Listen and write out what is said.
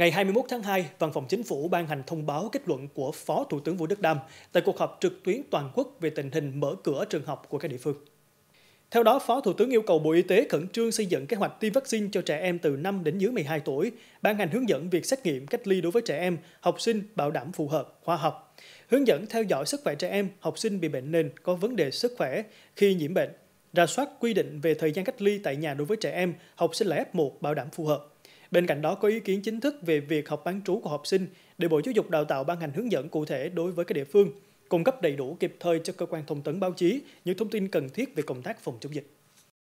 Ngày 21 tháng 2, Văn phòng Chính phủ ban hành thông báo kết luận của Phó Thủ tướng Vũ Đức Đam tại cuộc họp trực tuyến toàn quốc về tình hình mở cửa trường học của các địa phương. Theo đó, Phó Thủ tướng yêu cầu Bộ Y tế khẩn trương xây dựng kế hoạch tiêm vaccine cho trẻ em từ 5 đến dưới 12 tuổi, ban hành hướng dẫn việc xét nghiệm cách ly đối với trẻ em, học sinh bảo đảm phù hợp, khoa học, hướng dẫn theo dõi sức khỏe trẻ em, học sinh bị bệnh nền có vấn đề sức khỏe khi nhiễm bệnh, ra soát quy định về thời gian cách ly tại nhà đối với trẻ em, học sinh là F1 bảo đảm phù hợp, Bên cạnh đó có ý kiến chính thức về việc học bán trú của học sinh để Bộ Giáo dục Đào tạo ban hành hướng dẫn cụ thể đối với các địa phương, cung cấp đầy đủ kịp thời cho cơ quan thông tấn báo chí những thông tin cần thiết về công tác phòng chống dịch.